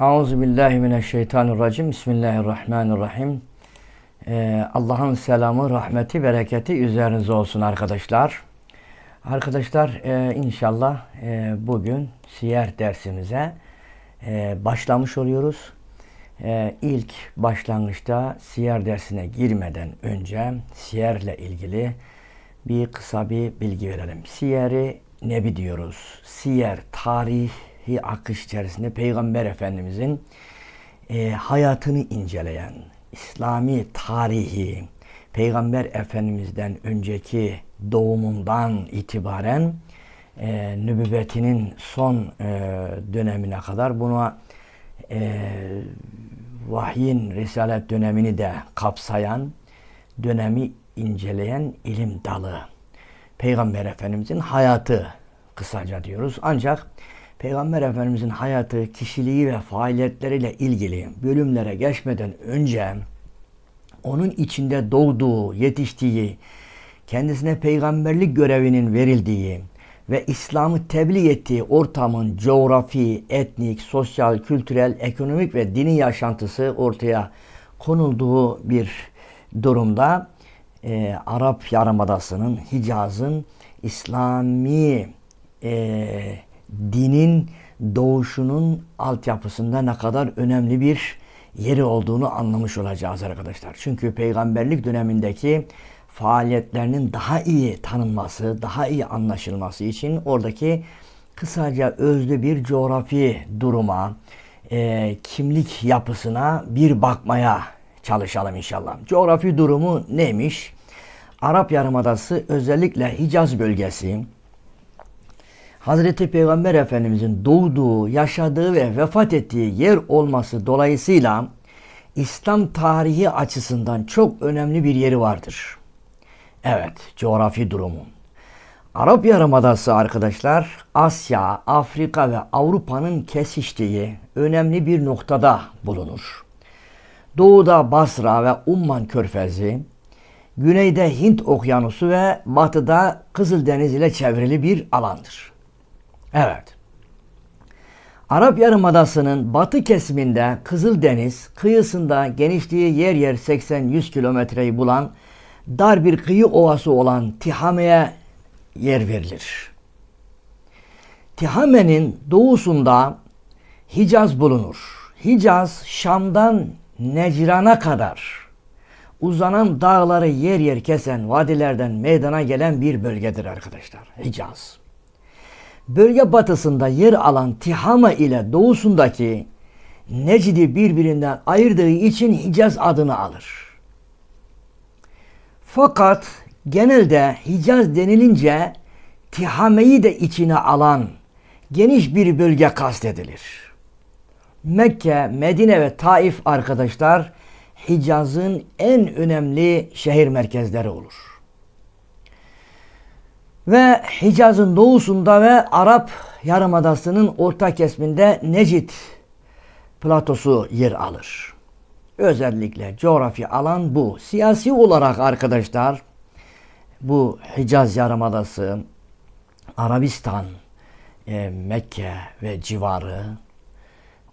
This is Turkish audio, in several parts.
Auzu billahi mineşşeytanirracim. Bismillahirrahmanirrahim. Ee, Allah'ın selamı, rahmeti, bereketi üzerinize olsun arkadaşlar. Arkadaşlar e, inşallah e, bugün siyer dersimize e, başlamış oluyoruz. E, ilk başlangıçta siyer dersine girmeden önce siyerle ilgili bir kısa bir bilgi verelim. Siyeri nebi diyoruz. Siyer tarih tarihi akış içerisinde Peygamber Efendimizin e, hayatını inceleyen İslami tarihi Peygamber Efendimiz'den önceki doğumundan itibaren e, nübüvvetinin son e, dönemine kadar buna e, vahyin risalet dönemini de kapsayan dönemi inceleyen ilim dalı. Peygamber Efendimizin hayatı kısaca diyoruz. Ancak Peygamber Efendimizin hayatı, kişiliği ve faaliyetleriyle ilgili bölümlere geçmeden önce onun içinde doğduğu, yetiştiği, kendisine peygamberlik görevinin verildiği ve İslam'ı tebliğ ettiği ortamın coğrafi, etnik, sosyal, kültürel, ekonomik ve dini yaşantısı ortaya konulduğu bir durumda e, Arap Yarımadası'nın, Hicaz'ın İslami e, dinin doğuşunun altyapısında ne kadar önemli bir yeri olduğunu anlamış olacağız arkadaşlar. Çünkü peygamberlik dönemindeki faaliyetlerinin daha iyi tanınması, daha iyi anlaşılması için oradaki kısaca özlü bir coğrafi duruma, e, kimlik yapısına bir bakmaya çalışalım inşallah. Coğrafi durumu neymiş? Arap Yarımadası özellikle Hicaz bölgesi, Hazreti Peygamber Efendimizin doğduğu, yaşadığı ve vefat ettiği yer olması dolayısıyla İslam tarihi açısından çok önemli bir yeri vardır. Evet, coğrafi durumu. Arap Yarımadası arkadaşlar Asya, Afrika ve Avrupa'nın kesiştiği önemli bir noktada bulunur. Doğuda Basra ve Umman Körfezi, güneyde Hint Okyanusu ve batıda Kızıldeniz ile çevrili bir alandır. Evet. Arap Yarımadası'nın batı kesiminde Kızıldeniz kıyısında genişliği yer yer 80-100 kilometreyi bulan dar bir kıyı ovası olan Tihame'ye yer verilir. Tihame'nin doğusunda Hicaz bulunur. Hicaz Şam'dan Necran'a kadar uzanan dağları yer yer kesen vadilerden meydana gelen bir bölgedir arkadaşlar. Hicaz bölge batısında yer alan Tihama ile doğusundaki Necid'i birbirinden ayırdığı için Hicaz adını alır. Fakat genelde Hicaz denilince Tihame'yi de içine alan geniş bir bölge kastedilir. Mekke, Medine ve Taif arkadaşlar Hicaz'ın en önemli şehir merkezleri olur. Ve Hicaz'ın doğusunda ve Arap Yarımadası'nın orta kesiminde Necit platosu yer alır. Özellikle coğrafya alan bu. Siyasi olarak arkadaşlar bu Hicaz Yarımadası, Arabistan, e, Mekke ve civarı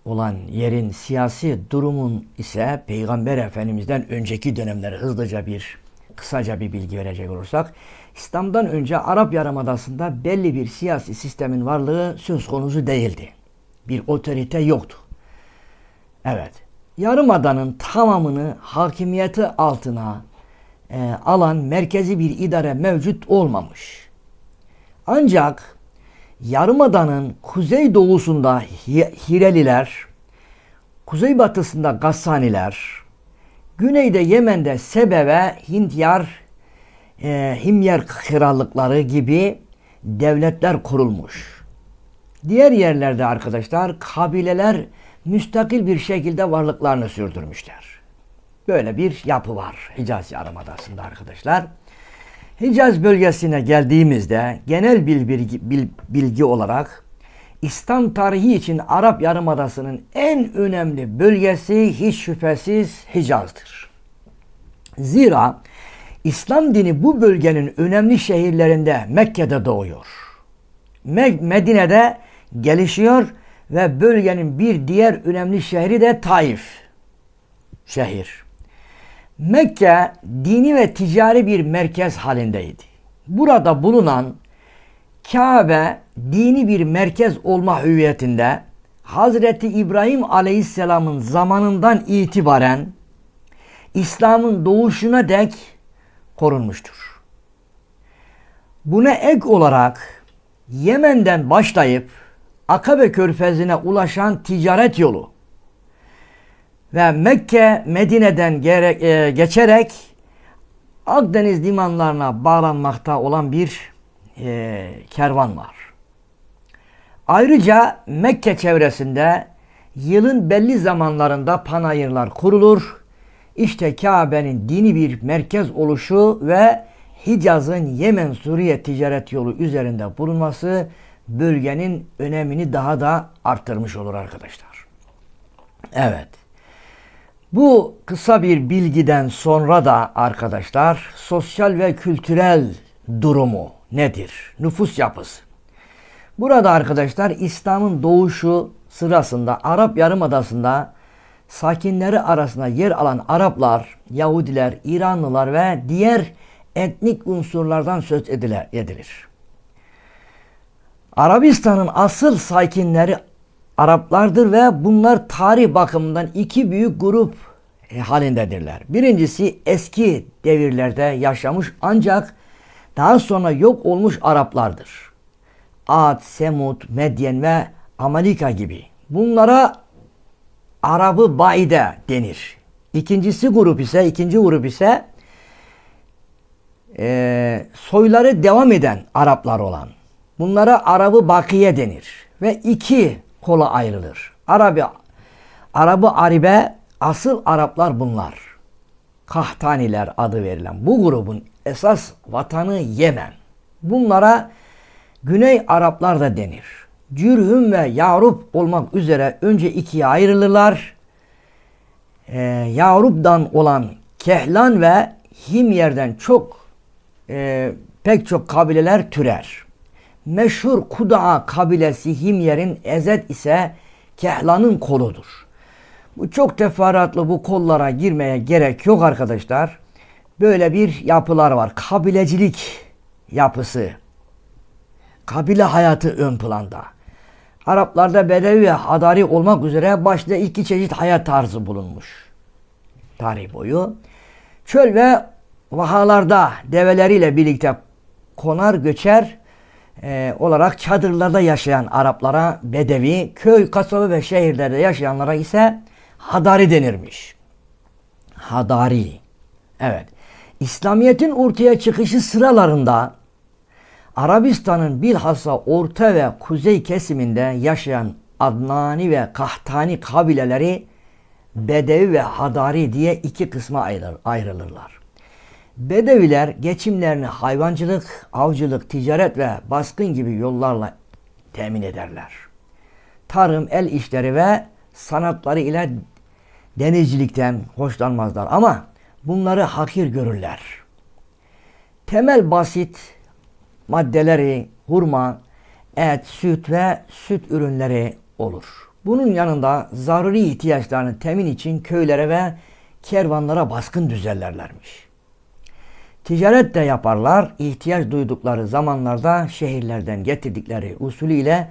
olan yerin siyasi durumun ise Peygamber Efendimiz'den önceki dönemleri hızlıca bir kısaca bir bilgi verecek olursak İslam'dan önce Arap Yarımadası'nda belli bir siyasi sistemin varlığı söz konusu değildi. Bir otorite yoktu. Evet, Yarımada'nın tamamını hakimiyeti altına e, alan merkezi bir idare mevcut olmamış. Ancak Yarımada'nın kuzey doğusunda Hireliler, kuzey batısında Gassaniler, güneyde Yemen'de Sebe ve Hindyar e, Himyer krallıkları gibi devletler kurulmuş. Diğer yerlerde arkadaşlar kabileler müstakil bir şekilde varlıklarını sürdürmüşler. Böyle bir yapı var Hicaz Yarımadası'nda arkadaşlar. Hicaz bölgesine geldiğimizde genel bir bilgi, bil, bilgi olarak İslam tarihi için Arap Yarımadası'nın en önemli bölgesi hiç şüphesiz Hicaz'dır. Zira İslam dini bu bölgenin önemli şehirlerinde Mekke'de doğuyor. Medine'de gelişiyor ve bölgenin bir diğer önemli şehri de Taif şehir. Mekke dini ve ticari bir merkez halindeydi. Burada bulunan Kabe dini bir merkez olma hüviyetinde Hazreti İbrahim Aleyhisselam'ın zamanından itibaren İslam'ın doğuşuna dek korunmuştur. Buna ek olarak Yemen'den başlayıp Akabe körfezine ulaşan ticaret yolu ve Mekke, Medine'den e, geçerek Akdeniz limanlarına bağlanmakta olan bir e, kervan var. Ayrıca Mekke çevresinde yılın belli zamanlarında panayırlar kurulur işte Kabe'nin dini bir merkez oluşu ve Hicaz'ın Yemen-Suriye ticaret yolu üzerinde bulunması bölgenin önemini daha da arttırmış olur arkadaşlar. Evet. Bu kısa bir bilgiden sonra da arkadaşlar sosyal ve kültürel durumu nedir? Nüfus yapısı. Burada arkadaşlar İslam'ın doğuşu sırasında Arap Yarımadası'nda sakinleri arasında yer alan Araplar, Yahudiler, İranlılar ve diğer etnik unsurlardan söz edilir. Arabistan'ın asıl sakinleri Araplardır ve bunlar tarih bakımından iki büyük grup e, halindedirler. Birincisi eski devirlerde yaşamış ancak daha sonra yok olmuş Araplardır. Ad, Semud, Medyen ve Amalika gibi. Bunlara Arabı Bayda denir. İkincisi grup ise, ikinci grup ise e, soyları devam eden Araplar olan. Bunlara Arabı bakiye denir. Ve iki kola ayrılır. Arabi, Arabı Aribe, asıl Araplar bunlar. Kahtaniler adı verilen bu grubun esas vatanı Yemen. Bunlara Güney Araplar da denir. Cürhüm ve Yarup olmak üzere önce ikiye ayrılırlar. Ee, Yarup'dan olan Kehlan ve Himyer'den çok e, pek çok kabileler türer. Meşhur Kuda'a kabilesi Himyer'in Ezet ise Kehlan'ın koludur. Bu çok teferruatlı bu kollara girmeye gerek yok arkadaşlar. Böyle bir yapılar var. Kabilecilik yapısı. Kabile hayatı ön planda. Araplarda Bedevi ve Hadari olmak üzere başta iki çeşit hayat tarzı bulunmuş. Tarih boyu. Çöl ve vahalarda develeriyle birlikte konar göçer e, olarak çadırlarda yaşayan Araplara Bedevi, köy, kasaba ve şehirlerde yaşayanlara ise Hadari denirmiş. Hadari. Evet. İslamiyet'in ortaya çıkışı sıralarında Arabistan'ın bilhassa orta ve kuzey kesiminde yaşayan Adnani ve Kahtani kabileleri Bedevi ve Hadari diye iki kısma ayrılırlar. Bedeviler geçimlerini hayvancılık, avcılık, ticaret ve baskın gibi yollarla temin ederler. Tarım, el işleri ve sanatları ile denizcilikten hoşlanmazlar ama bunları hakir görürler. Temel basit maddeleri, hurma, et, süt ve süt ürünleri olur. Bunun yanında zaruri ihtiyaçlarını temin için köylere ve kervanlara baskın düzenlerlermiş. Ticaret de yaparlar, ihtiyaç duydukları zamanlarda şehirlerden getirdikleri usulüyle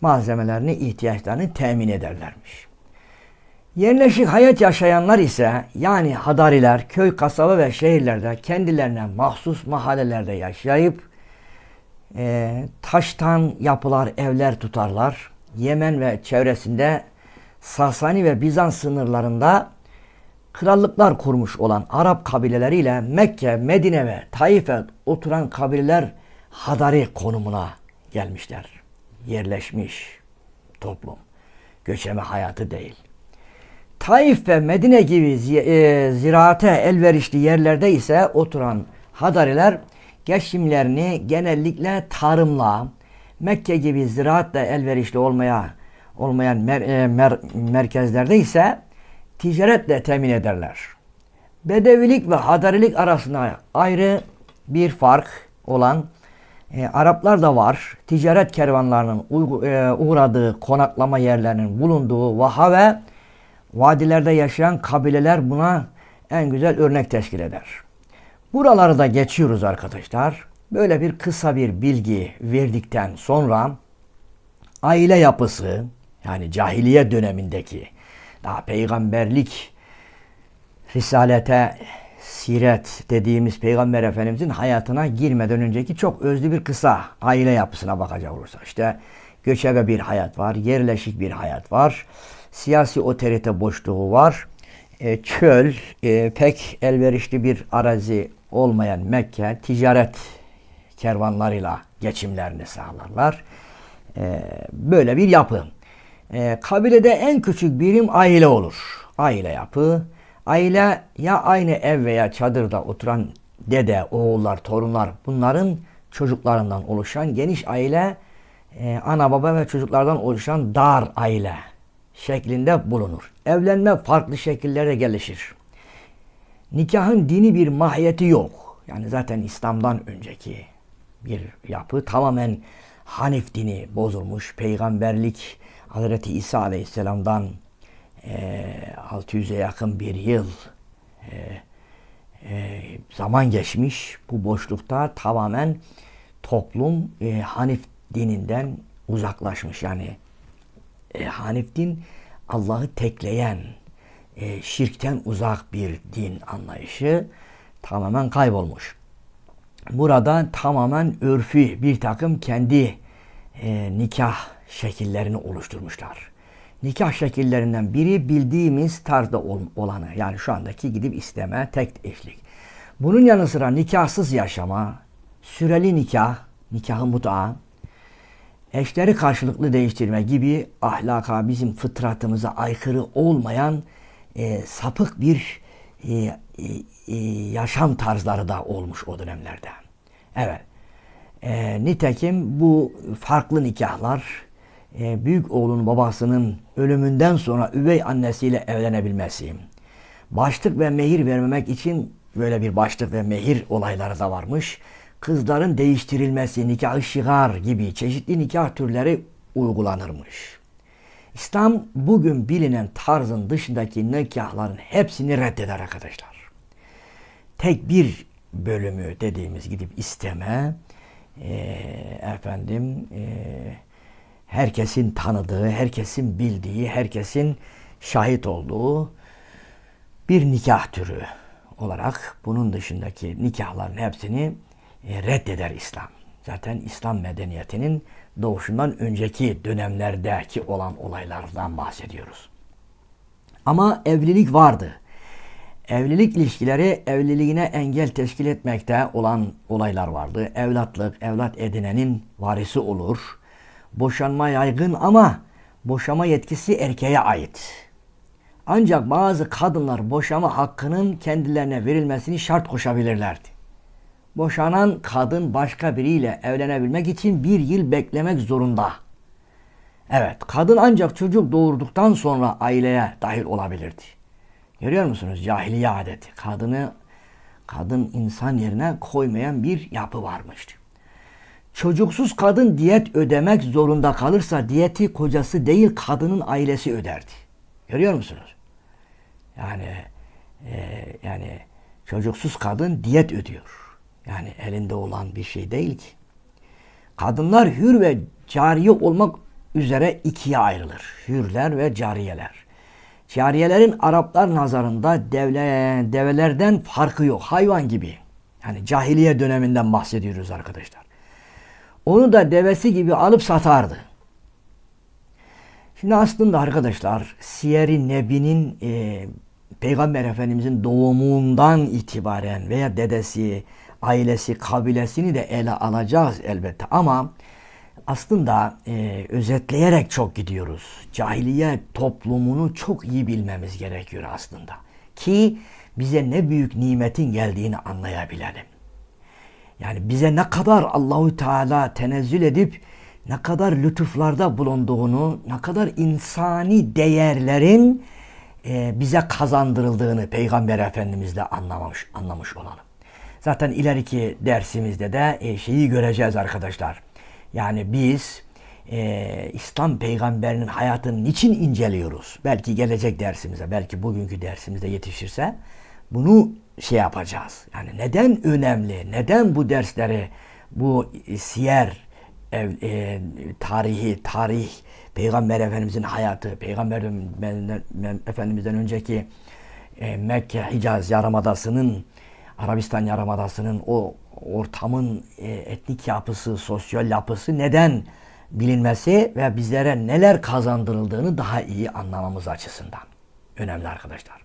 malzemelerini, ihtiyaçlarını temin ederlermiş. Yerleşik hayat yaşayanlar ise yani hadariler köy, kasaba ve şehirlerde kendilerine mahsus mahallelerde yaşayıp e, taştan yapılar evler tutarlar. Yemen ve çevresinde Sasani ve Bizans sınırlarında krallıklar kurmuş olan Arap kabileleriyle Mekke, Medine ve Taif'e oturan kabileler hadari konumuna gelmişler. Yerleşmiş toplum. Göçeme hayatı değil. Taif ve Medine gibi zi e, ziraate elverişli yerlerde ise oturan Hadariler geçimlerini genellikle tarımla, Mekke gibi ziraatla elverişli olmaya olmayan mer, e, mer, merkezlerde ise ticaretle temin ederler. Bedevilik ve Hadarilik arasında ayrı bir fark olan e, Araplar da var. Ticaret kervanlarının e, uğradığı konaklama yerlerinin bulunduğu Vaha ve Vadilerde yaşayan kabileler buna en güzel örnek teşkil eder. Buraları da geçiyoruz arkadaşlar. Böyle bir kısa bir bilgi verdikten sonra aile yapısı yani cahiliye dönemindeki daha peygamberlik risalete siret dediğimiz peygamber efendimizin hayatına girmeden önceki çok özlü bir kısa aile yapısına bakacak olursak işte göçebe bir hayat var, yerleşik bir hayat var. Siyasi otorite boşluğu var. E, çöl, e, pek elverişli bir arazi olmayan Mekke ticaret kervanlarıyla geçimlerini sağlarlar. E, böyle bir yapı. E, kabilede en küçük birim aile olur. Aile yapı. Aile ya aynı ev veya çadırda oturan dede, oğullar, torunlar bunların çocuklarından oluşan geniş aile, e, ana baba ve çocuklardan oluşan dar aile şeklinde bulunur. Evlenme farklı şekillere gelişir. Nikahın dini bir mahiyeti yok. Yani zaten İslam'dan önceki bir yapı tamamen Hanif dini bozulmuş. Peygamberlik Hz. İsa Aleyhisselam'dan e, 600'e yakın bir yıl e, e, zaman geçmiş. Bu boşlukta tamamen toplum e, Hanif dininden uzaklaşmış. Yani e, Hanif din Allah'ı tekleyen, e, şirkten uzak bir din anlayışı tamamen kaybolmuş. Burada tamamen örfü bir takım kendi e, nikah şekillerini oluşturmuşlar. Nikah şekillerinden biri bildiğimiz tarzda ol, olanı yani şu andaki gidip isteme tek eşlik. Bunun yanı sıra nikahsız yaşama, süreli nikah, nikahı muta, eşleri karşılıklı değiştirme gibi ahlaka bizim fıtratımıza aykırı olmayan e, sapık bir e, e, e, yaşam tarzları da olmuş o dönemlerde. Evet. E, nitekim bu farklı nikahlar e, büyük oğlun babasının ölümünden sonra üvey annesiyle evlenebilmesi, başlık ve mehir vermemek için böyle bir başlık ve mehir olayları da varmış kızların değiştirilmesi, nikah-ı şigar gibi çeşitli nikah türleri uygulanırmış. İslam bugün bilinen tarzın dışındaki nikahların hepsini reddeder arkadaşlar. Tek bir bölümü dediğimiz gidip isteme, e, efendim e, herkesin tanıdığı, herkesin bildiği, herkesin şahit olduğu bir nikah türü olarak bunun dışındaki nikahların hepsini e, reddeder İslam. Zaten İslam medeniyetinin doğuşundan önceki dönemlerdeki olan olaylardan bahsediyoruz. Ama evlilik vardı. Evlilik ilişkileri evliliğine engel teşkil etmekte olan olaylar vardı. Evlatlık, evlat edinenin varisi olur. Boşanma yaygın ama boşama yetkisi erkeğe ait. Ancak bazı kadınlar boşama hakkının kendilerine verilmesini şart koşabilirlerdi boşanan kadın başka biriyle evlenebilmek için bir yıl beklemek zorunda. Evet, kadın ancak çocuk doğurduktan sonra aileye dahil olabilirdi. Görüyor musunuz? Cahiliye adeti. Kadını kadın insan yerine koymayan bir yapı varmıştı. Çocuksuz kadın diyet ödemek zorunda kalırsa diyeti kocası değil kadının ailesi öderdi. Görüyor musunuz? Yani e, yani çocuksuz kadın diyet ödüyor. Yani elinde olan bir şey değil ki. Kadınlar hür ve cariye olmak üzere ikiye ayrılır. Hürler ve cariyeler. Cariyelerin Araplar nazarında devle, develerden farkı yok. Hayvan gibi. Yani cahiliye döneminden bahsediyoruz arkadaşlar. Onu da devesi gibi alıp satardı. Şimdi aslında arkadaşlar siyeri Nebi'nin e, Peygamber Efendimizin doğumundan itibaren veya dedesi, ailesi, kabilesini de ele alacağız elbette. Ama aslında e, özetleyerek çok gidiyoruz. Cahiliye toplumunu çok iyi bilmemiz gerekiyor aslında. Ki bize ne büyük nimetin geldiğini anlayabilelim. Yani bize ne kadar Allahü Teala tenezzül edip ne kadar lütuflarda bulunduğunu, ne kadar insani değerlerin e, bize kazandırıldığını Peygamber Efendimizle anlamamış, anlamış olalım. Zaten ileriki dersimizde de e, şeyi göreceğiz arkadaşlar. Yani biz e, İslam peygamberinin hayatını niçin inceliyoruz? Belki gelecek dersimize, belki bugünkü dersimizde yetişirse bunu şey yapacağız. Yani neden önemli, neden bu dersleri, bu siyer, ev, e, tarihi, tarih, Peygamber Efendimizin hayatı, Peygamber Efendimiz'den önceki e, Mekke, Hicaz, Yarımadası'nın Arabistan Yarımadası'nın o ortamın e, etnik yapısı, sosyal yapısı neden bilinmesi ve bizlere neler kazandırıldığını daha iyi anlamamız açısından. Önemli arkadaşlar.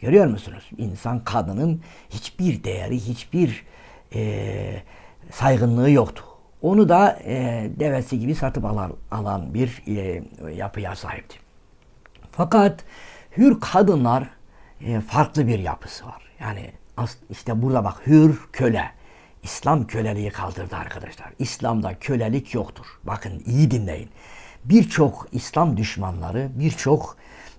Görüyor musunuz? İnsan kadının hiçbir değeri, hiçbir e, saygınlığı yoktu. Onu da e, devesi gibi satıp alan, alan bir e, yapıya sahipti. Fakat hür kadınlar e, farklı bir yapısı var. Yani işte burada bak hür köle. İslam köleliği kaldırdı arkadaşlar. İslam'da kölelik yoktur. Bakın iyi dinleyin. Birçok İslam düşmanları, birçok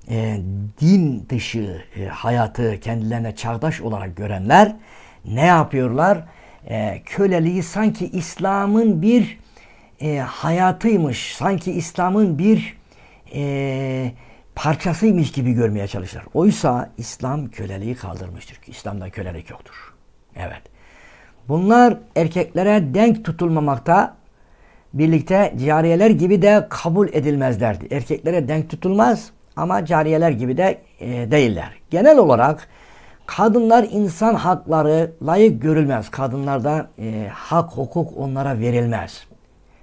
e, din dışı e, hayatı kendilerine çağdaş olarak görenler ne yapıyorlar? E, köleliği sanki İslam'ın bir e, hayatıymış, sanki İslam'ın bir e, parçasıymış gibi görmeye çalışırlar. Oysa İslam köleliği kaldırmıştır. İslam'da kölelik yoktur. Evet. Bunlar erkeklere denk tutulmamakta birlikte cariyeler gibi de kabul edilmezlerdi. Erkeklere denk tutulmaz ama cariyeler gibi de e, değiller. Genel olarak kadınlar insan hakları layık görülmez. Kadınlarda e, hak, hukuk onlara verilmez.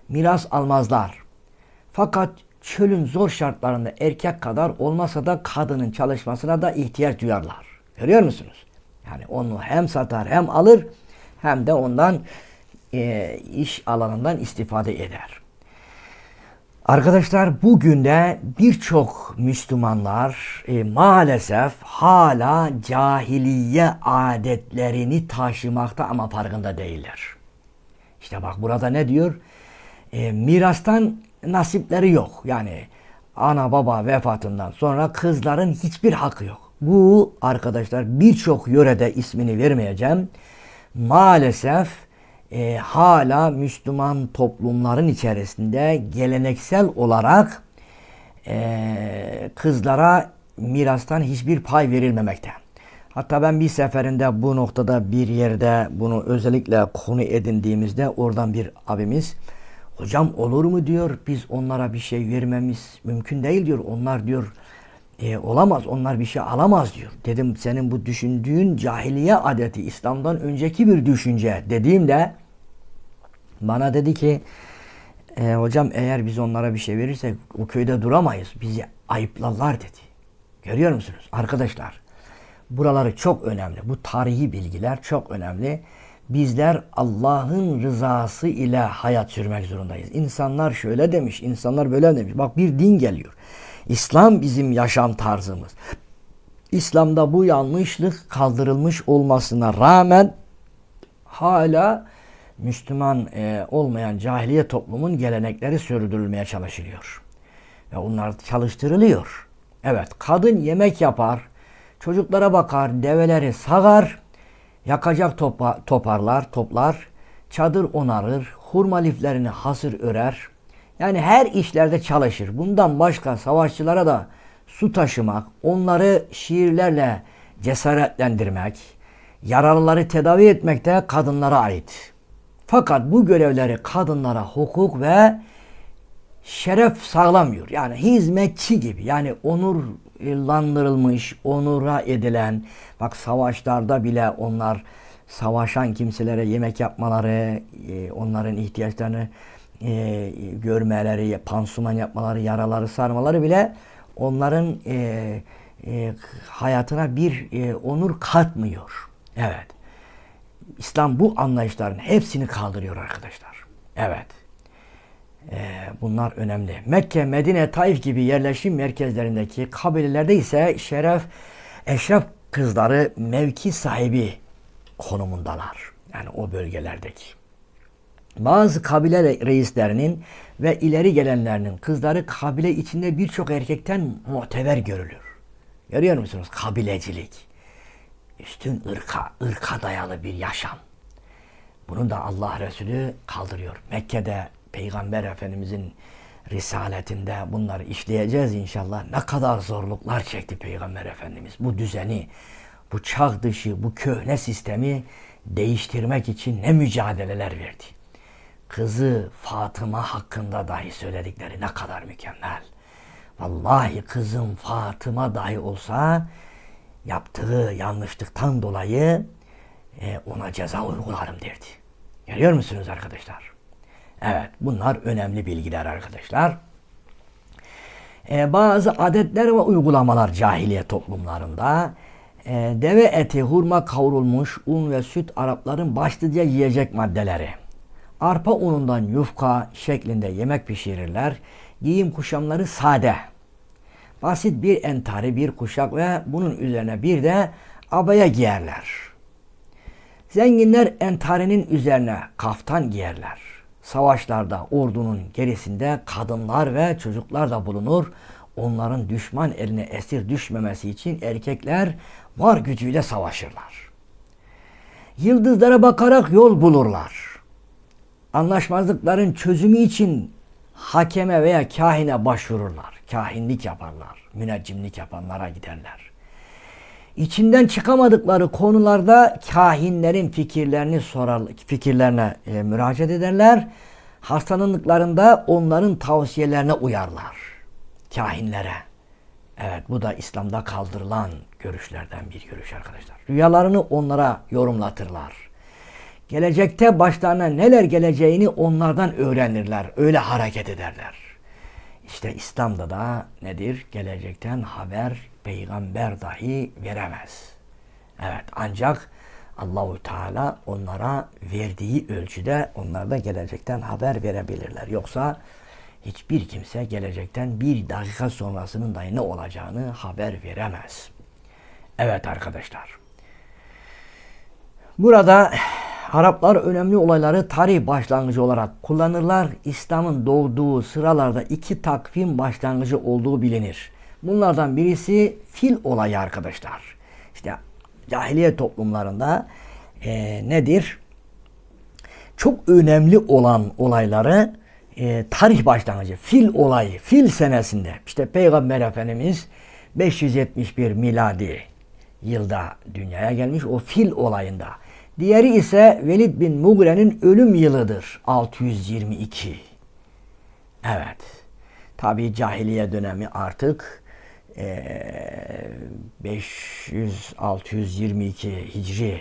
Miras almazlar. Fakat çölün zor şartlarında erkek kadar olmasa da kadının çalışmasına da ihtiyaç duyarlar. Görüyor musunuz? Yani onu hem satar hem alır hem de ondan e, iş alanından istifade eder. Arkadaşlar bugün de birçok Müslümanlar e, maalesef hala cahiliye adetlerini taşımakta ama farkında değiller. İşte bak burada ne diyor? E, mirastan nasipleri yok. Yani ana baba vefatından sonra kızların hiçbir hakkı yok. Bu arkadaşlar birçok yörede ismini vermeyeceğim. Maalesef e, hala Müslüman toplumların içerisinde geleneksel olarak e, kızlara mirastan hiçbir pay verilmemekte. Hatta ben bir seferinde bu noktada bir yerde bunu özellikle konu edindiğimizde oradan bir abimiz Hocam olur mu diyor biz onlara bir şey vermemiz mümkün değil diyor. Onlar diyor e, olamaz onlar bir şey alamaz diyor. Dedim senin bu düşündüğün cahiliye adeti İslam'dan önceki bir düşünce dediğimde bana dedi ki e, hocam eğer biz onlara bir şey verirsek o köyde duramayız. Bizi ayıplarlar dedi. Görüyor musunuz? Arkadaşlar buraları çok önemli. Bu tarihi bilgiler çok önemli bizler Allah'ın rızası ile hayat sürmek zorundayız. İnsanlar şöyle demiş, insanlar böyle demiş. Bak bir din geliyor. İslam bizim yaşam tarzımız. İslam'da bu yanlışlık kaldırılmış olmasına rağmen hala Müslüman e, olmayan cahiliye toplumun gelenekleri sürdürülmeye çalışılıyor. Ve onlar çalıştırılıyor. Evet kadın yemek yapar, çocuklara bakar, develeri sagar, Yakacak topa, toparlar, toplar, çadır onarır, hurma liflerini hasır örer. Yani her işlerde çalışır. Bundan başka savaşçılara da su taşımak, onları şiirlerle cesaretlendirmek, yaralıları tedavi etmek de kadınlara ait. Fakat bu görevleri kadınlara hukuk ve şeref sağlamıyor. Yani hizmetçi gibi yani onur landırılmış, onura edilen, bak savaşlarda bile onlar savaşan kimselere yemek yapmaları, e, onların ihtiyaçlarını e, görmeleri, pansuman yapmaları, yaraları sarmaları bile onların e, hayatına bir onur katmıyor. Evet. İslam bu anlayışların hepsini kaldırıyor arkadaşlar. Evet. E, bunlar önemli. Mekke, Medine, Taif gibi yerleşim merkezlerindeki kabilelerde ise şeref, eşref kızları mevki sahibi konumundalar. Yani o bölgelerdeki. Bazı kabile reislerinin ve ileri gelenlerinin kızları kabile içinde birçok erkekten muhtever görülür. Görüyor musunuz? Kabilecilik. Üstün ırka, ırka dayalı bir yaşam. Bunu da Allah Resulü kaldırıyor. Mekke'de Peygamber Efendimizin risaletinde bunları işleyeceğiz inşallah. Ne kadar zorluklar çekti Peygamber Efendimiz. Bu düzeni, bu çağ dışı, bu köhne sistemi değiştirmek için ne mücadeleler verdi. Kızı Fatıma hakkında dahi söyledikleri ne kadar mükemmel. Vallahi kızım Fatıma dahi olsa yaptığı yanlışlıktan dolayı e, ona ceza uygularım derdi. Görüyor musunuz arkadaşlar? Evet bunlar önemli bilgiler arkadaşlar. Ee, bazı adetler ve uygulamalar cahiliye toplumlarında. Ee, deve eti, hurma kavrulmuş, un ve süt Arapların başlıca yiyecek maddeleri. Arpa unundan yufka şeklinde yemek pişirirler. Giyim kuşamları sade. Basit bir entari, bir kuşak ve bunun üzerine bir de abaya giyerler. Zenginler entarinin üzerine kaftan giyerler. Savaşlarda ordunun gerisinde kadınlar ve çocuklar da bulunur. Onların düşman eline esir düşmemesi için erkekler var gücüyle savaşırlar. Yıldızlara bakarak yol bulurlar. Anlaşmazlıkların çözümü için hakeme veya kahine başvururlar. Kahinlik yaparlar. Müneccimlik yapanlara giderler içinden çıkamadıkları konularda kahinlerin fikirlerini sorar, fikirlerine e, müracaat ederler. Hastalandıklarında onların tavsiyelerine uyarlar. Kahinlere. Evet bu da İslam'da kaldırılan görüşlerden bir görüş arkadaşlar. Rüyalarını onlara yorumlatırlar. Gelecekte başlarına neler geleceğini onlardan öğrenirler. Öyle hareket ederler. İşte İslam'da da nedir? Gelecekten haber peygamber dahi veremez. Evet ancak Allahu Teala onlara verdiği ölçüde onlar da gelecekten haber verebilirler. Yoksa hiçbir kimse gelecekten bir dakika sonrasının da ne olacağını haber veremez. Evet arkadaşlar. Burada Araplar önemli olayları tarih başlangıcı olarak kullanırlar. İslam'ın doğduğu sıralarda iki takvim başlangıcı olduğu bilinir. Bunlardan birisi fil olayı arkadaşlar. İşte cahiliye toplumlarında e, nedir? Çok önemli olan olayları e, tarih başlangıcı, fil olayı, fil senesinde. işte Peygamber Efendimiz 571 miladi yılda dünyaya gelmiş o fil olayında. Diğeri ise Velid bin Mugre'nin ölüm yılıdır. 622. Evet. Tabi cahiliye dönemi artık e, 500-622 Hicri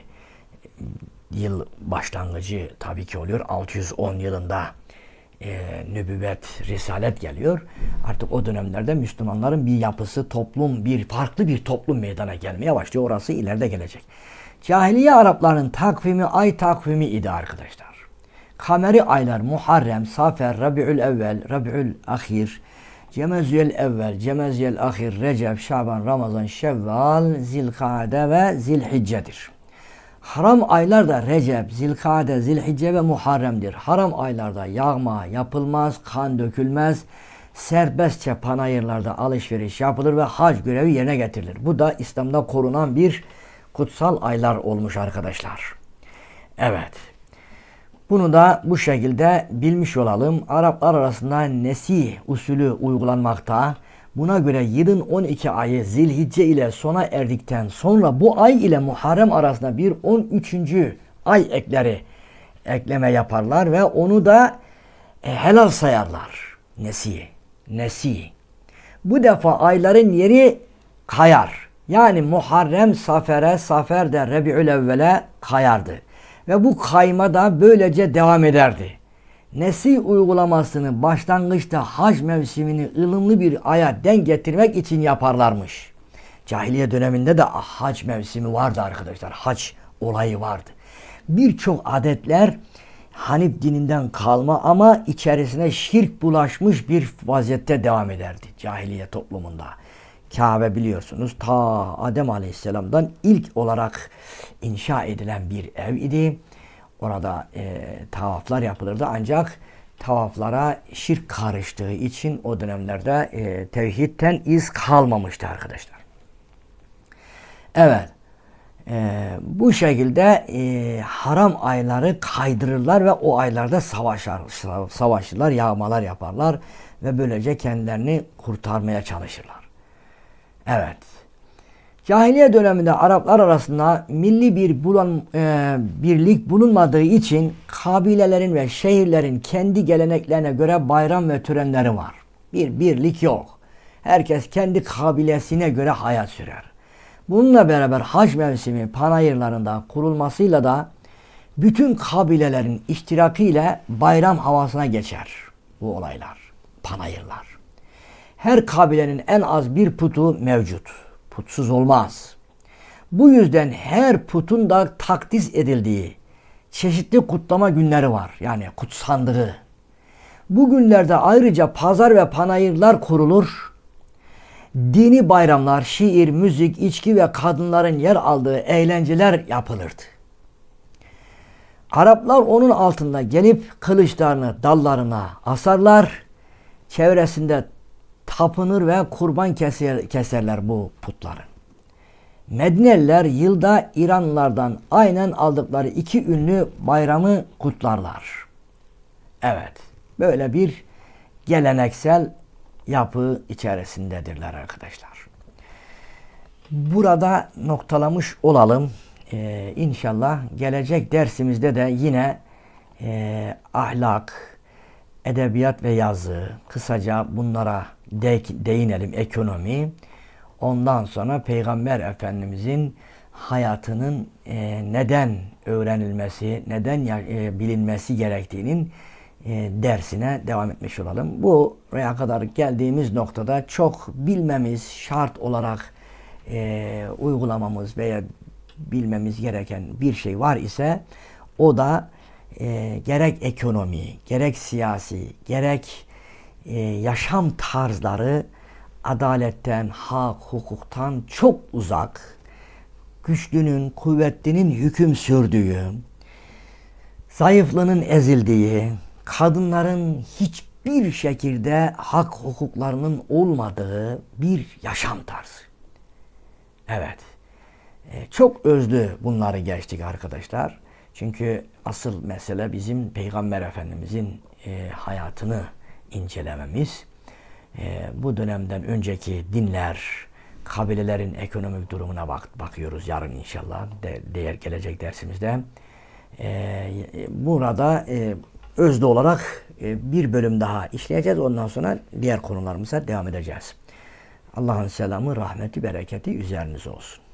yıl başlangıcı tabii ki oluyor. 610 yılında e, nübüvvet, risalet geliyor. Artık o dönemlerde Müslümanların bir yapısı, toplum, bir farklı bir toplum meydana gelmeye başlıyor. Orası ileride gelecek. Cahiliye Arapların takvimi ay takvimi idi arkadaşlar. Kameri aylar Muharrem, Safer, Rabiül Evvel, Rabiül Ahir, Cemezül Evvel, Cemezül Ahir, Recep, Şaban, Ramazan, Şevval, Zilkade ve Zilhicce'dir. Haram aylar da Recep, Zilkade, Zilhicce ve Muharrem'dir. Haram aylarda yağma yapılmaz, kan dökülmez, serbestçe panayırlarda alışveriş yapılır ve hac görevi yerine getirilir. Bu da İslam'da korunan bir kutsal aylar olmuş arkadaşlar. Evet. Bunu da bu şekilde bilmiş olalım. Araplar arasında nesi usulü uygulanmakta. Buna göre yılın 12 ayı zilhicce ile sona erdikten sonra bu ay ile Muharrem arasında bir 13. ay ekleri ekleme yaparlar ve onu da e, helal sayarlar. Nesi. Nesi. Bu defa ayların yeri kayar. Yani Muharrem safere, safer de Rebi'ül evvele kayardı. Ve bu kayma da böylece devam ederdi. Nesi uygulamasını başlangıçta hac mevsimini ılımlı bir aya denk getirmek için yaparlarmış. Cahiliye döneminde de ah, hac mevsimi vardı arkadaşlar. Hac olayı vardı. Birçok adetler Hanif dininden kalma ama içerisine şirk bulaşmış bir vaziyette devam ederdi cahiliye toplumunda. Kabe biliyorsunuz ta Adem Aleyhisselam'dan ilk olarak inşa edilen bir ev idi. Orada e, tavaflar yapılırdı ancak tavaflara şirk karıştığı için o dönemlerde e, tevhidten iz kalmamıştı arkadaşlar. Evet. E, bu şekilde e, haram ayları kaydırırlar ve o aylarda savaşlar, savaşırlar, yağmalar yaparlar ve böylece kendilerini kurtarmaya çalışırlar. Evet. Cahiliye döneminde Araplar arasında milli bir bulan, e, birlik bulunmadığı için kabilelerin ve şehirlerin kendi geleneklerine göre bayram ve törenleri var. Bir birlik yok. Herkes kendi kabilesine göre hayat sürer. Bununla beraber hac mevsimi panayırlarında kurulmasıyla da bütün kabilelerin iştirakiyle bayram havasına geçer bu olaylar, panayırlar her kabilenin en az bir putu mevcut. Putsuz olmaz. Bu yüzden her putun da takdis edildiği çeşitli kutlama günleri var. Yani kutsandığı. Bu günlerde ayrıca pazar ve panayırlar kurulur. Dini bayramlar, şiir, müzik, içki ve kadınların yer aldığı eğlenceler yapılırdı. Araplar onun altında gelip kılıçlarını dallarına asarlar, çevresinde tapınır ve kurban keser, keserler bu putları. Medineliler yılda İranlılardan aynen aldıkları iki ünlü bayramı kutlarlar. Evet, böyle bir geleneksel yapı içerisindedirler arkadaşlar. Burada noktalamış olalım. Ee, inşallah gelecek dersimizde de yine e, ahlak, edebiyat ve yazı, kısaca bunlara de, değinelim ekonomi. Ondan sonra Peygamber Efendimizin hayatının e, neden öğrenilmesi, neden e, bilinmesi gerektiğinin e, dersine devam etmiş olalım. Bu veya kadar geldiğimiz noktada çok bilmemiz şart olarak e, uygulamamız veya bilmemiz gereken bir şey var ise o da e, gerek ekonomi, gerek siyasi, gerek e, yaşam tarzları adaletten, hak, hukuktan çok uzak, güçlünün, kuvvetlinin hüküm sürdüğü, zayıflının ezildiği, kadınların hiçbir şekilde hak hukuklarının olmadığı bir yaşam tarzı. Evet. E, çok özlü bunları geçtik arkadaşlar. Çünkü asıl mesele bizim Peygamber Efendimizin e, hayatını incelememiz. E, bu dönemden önceki dinler, kabilelerin ekonomik durumuna bak bakıyoruz yarın inşallah de diğer gelecek dersimizde. E, burada e, özde olarak e, bir bölüm daha işleyeceğiz. Ondan sonra diğer konularımıza devam edeceğiz. Allah'ın selamı, rahmeti, bereketi üzeriniz olsun.